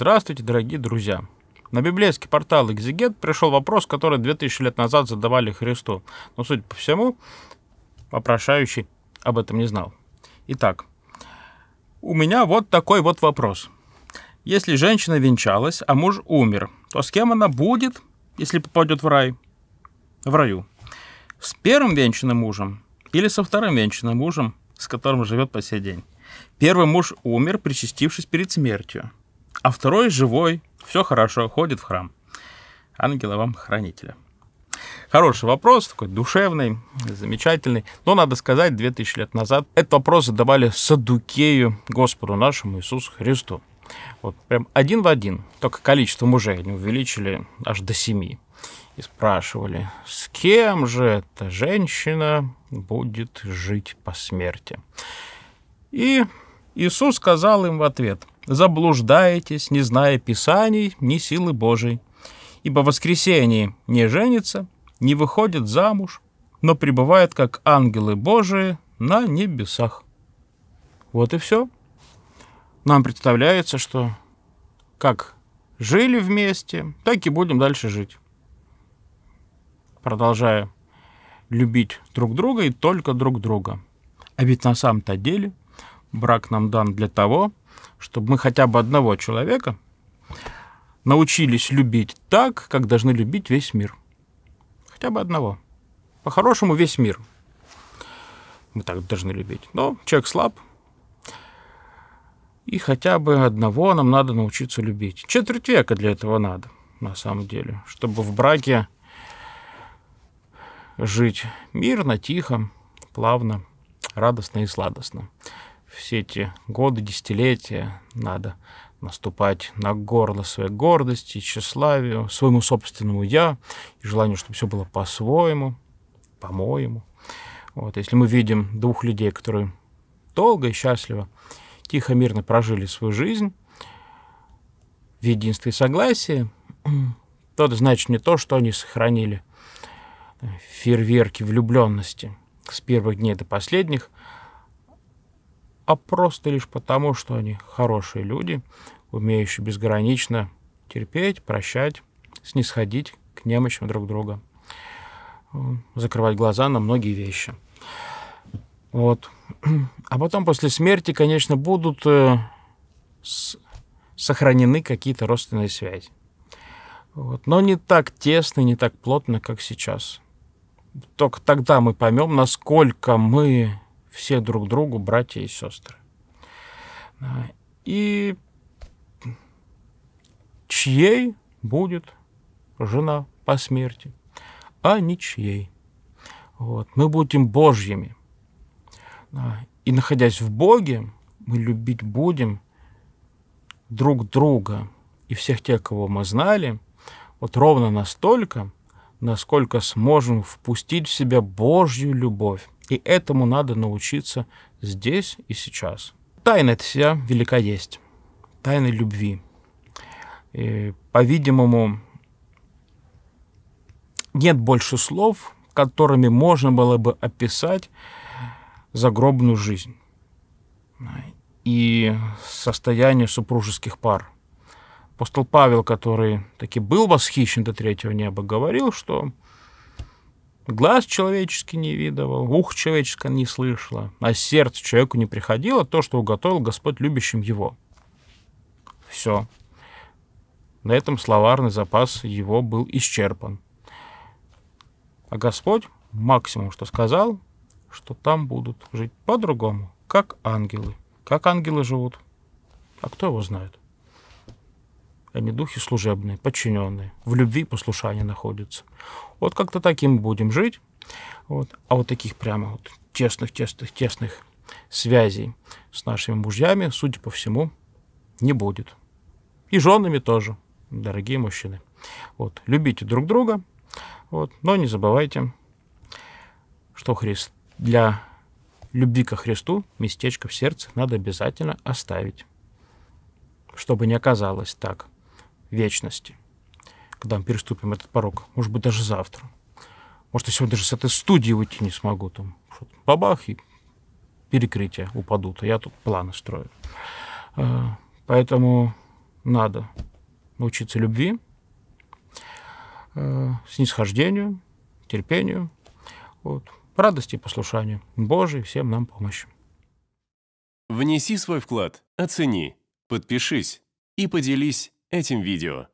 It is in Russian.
Здравствуйте, дорогие друзья! На библейский портал «Экзегет» пришел вопрос, который 2000 лет назад задавали Христу, но, судя по всему, вопрошающий об этом не знал. Итак, у меня вот такой вот вопрос. Если женщина венчалась, а муж умер, то с кем она будет, если попадет в рай? В раю. С первым венчанным мужем или со вторым венчанным мужем, с которым живет по сей день? Первый муж умер, причастившись перед смертью а второй живой, все хорошо, ходит в храм. Ангела вам хранителя. Хороший вопрос, такой душевный, замечательный. Но, надо сказать, 2000 лет назад этот вопрос задавали Садукею, Господу нашему Иисусу Христу. Вот прям один в один, только количество мужей они увеличили аж до семи. И спрашивали, с кем же эта женщина будет жить по смерти? И Иисус сказал им в ответ – заблуждаетесь, не зная Писаний, ни силы Божией. Ибо воскресение не женится, не выходит замуж, но пребывает, как ангелы Божии, на небесах. Вот и все. Нам представляется, что как жили вместе, так и будем дальше жить. Продолжая любить друг друга и только друг друга. А ведь на самом-то деле брак нам дан для того, чтобы мы хотя бы одного человека научились любить так, как должны любить весь мир. Хотя бы одного. По-хорошему весь мир. Мы так должны любить. Но человек слаб. И хотя бы одного нам надо научиться любить. Четверть века для этого надо, на самом деле. Чтобы в браке жить мирно, тихо, плавно, радостно и сладостно все эти годы, десятилетия надо наступать на горло своей гордости, тщеславию, своему собственному «я» и желанию, чтобы все было по-своему, по-моему. Вот, если мы видим двух людей, которые долго и счастливо, тихо, мирно прожили свою жизнь в единстве и согласии, то это значит не то, что они сохранили фейерверки влюбленности с первых дней до последних – а просто лишь потому, что они хорошие люди, умеющие безгранично терпеть, прощать, снисходить к немощам друг друга, закрывать глаза на многие вещи. Вот. А потом после смерти, конечно, будут э, сохранены какие-то родственные связи. Вот. Но не так тесно, не так плотно, как сейчас. Только тогда мы поймем, насколько мы все друг другу братья и сестры. А, и чьей будет жена по смерти, а не чьей. Вот. Мы будем Божьими. А, и находясь в Боге, мы любить будем друг друга и всех тех, кого мы знали, вот ровно настолько, насколько сможем впустить в себя Божью любовь. И этому надо научиться здесь и сейчас. Тайна эта вся велика есть. Тайна любви. по-видимому, нет больше слов, которыми можно было бы описать загробную жизнь и состояние супружеских пар. Апостол Павел, который таки был восхищен до третьего неба, говорил, что Глаз человеческий не видывал, ух человеческое не слышало, а сердце человеку не приходило то, что уготовил Господь любящим его. Все. На этом словарный запас его был исчерпан. А Господь максимум, что сказал, что там будут жить по-другому, как ангелы. Как ангелы живут, а кто его знает? Они духи служебные, подчиненные, в любви и послушании находятся. Вот как-то таким будем жить. Вот. А вот таких прямо вот тесных, тесных, тесных связей с нашими мужьями, судя по всему, не будет. И женами тоже, дорогие мужчины. Вот. Любите друг друга, вот. но не забывайте, что Христ для любви ко Христу местечко в сердце надо обязательно оставить, чтобы не оказалось так – вечности, когда мы переступим этот порог. Может быть, даже завтра. Может, я сегодня даже с этой студии уйти не смогу. Там бабах и перекрытия упадут. А я тут планы строю. А, поэтому надо научиться любви, а, снисхождению, терпению, вот, радости и послушанию. Божий всем нам помощи. Внеси свой вклад, оцени, подпишись и поделись этим видео.